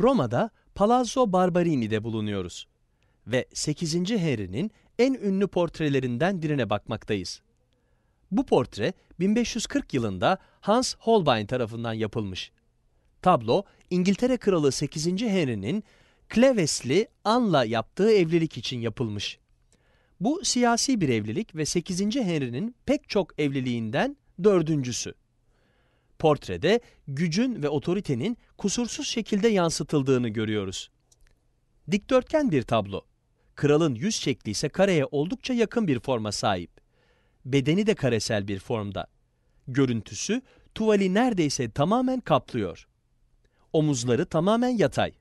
Roma'da Palazzo Barbarini'de bulunuyoruz ve 8. Henry'nin en ünlü portrelerinden birine bakmaktayız. Bu portre 1540 yılında Hans Holbein tarafından yapılmış. Tablo, İngiltere Kralı 8. Henry'nin Clevesli Anne'la yaptığı evlilik için yapılmış. Bu siyasi bir evlilik ve 8. Henry'nin pek çok evliliğinden dördüncüsü. Portrede gücün ve otoritenin kusursuz şekilde yansıtıldığını görüyoruz. Dikdörtgen bir tablo. Kralın yüz şekli ise kareye oldukça yakın bir forma sahip. Bedeni de karesel bir formda. Görüntüsü tuvali neredeyse tamamen kaplıyor. Omuzları tamamen yatay.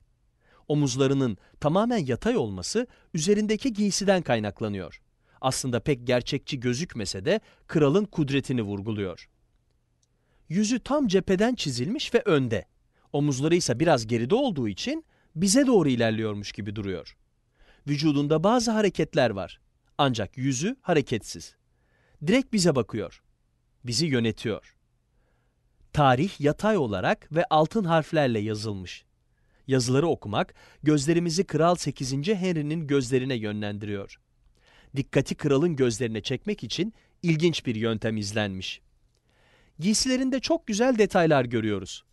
Omuzlarının tamamen yatay olması üzerindeki giysiden kaynaklanıyor. Aslında pek gerçekçi gözükmese de kralın kudretini vurguluyor yüzü tam cepheden çizilmiş ve önde. Omuzları ise biraz geride olduğu için bize doğru ilerliyormuş gibi duruyor. Vücudunda bazı hareketler var. Ancak yüzü hareketsiz. Direkt bize bakıyor. Bizi yönetiyor. Tarih yatay olarak ve altın harflerle yazılmış. Yazıları okumak gözlerimizi Kral 8. Henry'nin gözlerine yönlendiriyor. Dikkati kralın gözlerine çekmek için ilginç bir yöntem izlenmiş. Giysilerinde çok güzel detaylar görüyoruz.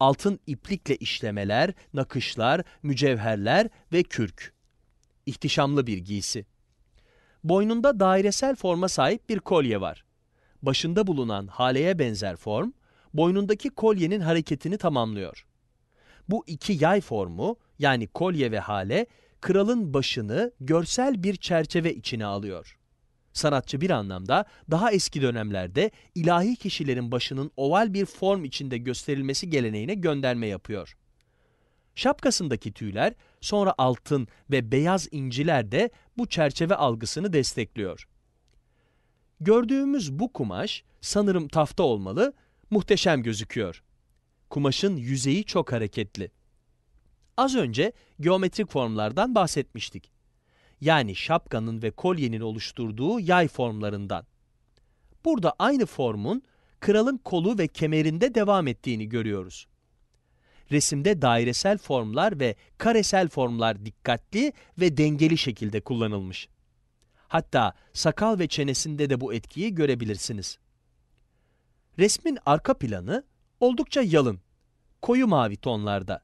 Altın iplikle işlemeler, nakışlar, mücevherler ve kürk. İhtişamlı bir giysi. Boynunda dairesel forma sahip bir kolye var. Başında bulunan haleye benzer form, boynundaki kolyenin hareketini tamamlıyor. Bu iki yay formu, yani kolye ve hale, kralın başını görsel bir çerçeve içine alıyor. Sanatçı bir anlamda daha eski dönemlerde ilahi kişilerin başının oval bir form içinde gösterilmesi geleneğine gönderme yapıyor. Şapkasındaki tüyler, sonra altın ve beyaz inciler de bu çerçeve algısını destekliyor. Gördüğümüz bu kumaş, sanırım tafta olmalı, muhteşem gözüküyor. Kumaşın yüzeyi çok hareketli. Az önce geometrik formlardan bahsetmiştik yani şapkanın ve kolyenin oluşturduğu yay formlarından. Burada aynı formun kralın kolu ve kemerinde devam ettiğini görüyoruz. Resimde dairesel formlar ve karesel formlar dikkatli ve dengeli şekilde kullanılmış. Hatta sakal ve çenesinde de bu etkiyi görebilirsiniz. Resmin arka planı oldukça yalın, koyu mavi tonlarda.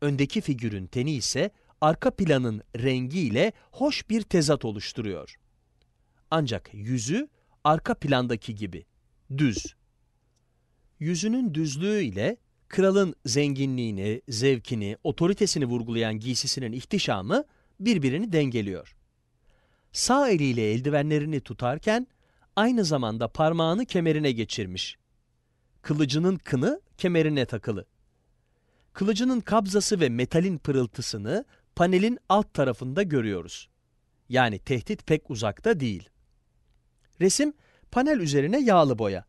Öndeki figürün teni ise arka planın rengiyle hoş bir tezat oluşturuyor. Ancak yüzü arka plandaki gibi, düz. Yüzünün düzlüğü ile kralın zenginliğini, zevkini, otoritesini vurgulayan giysisinin ihtişamı birbirini dengeliyor. Sağ eliyle eldivenlerini tutarken aynı zamanda parmağını kemerine geçirmiş. Kılıcının kını kemerine takılı. Kılıcının kabzası ve metalin pırıltısını panelin alt tarafında görüyoruz. Yani tehdit pek uzakta değil. Resim panel üzerine yağlı boya.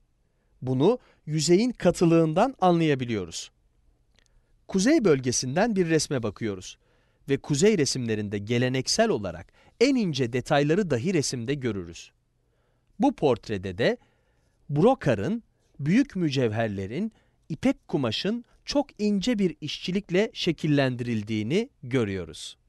Bunu yüzeyin katılığından anlayabiliyoruz. Kuzey bölgesinden bir resme bakıyoruz ve kuzey resimlerinde geleneksel olarak en ince detayları dahi resimde görürüz. Bu portrede de Brokar'ın büyük mücevherlerin, ipek kumaşın çok ince bir işçilikle şekillendirildiğini görüyoruz.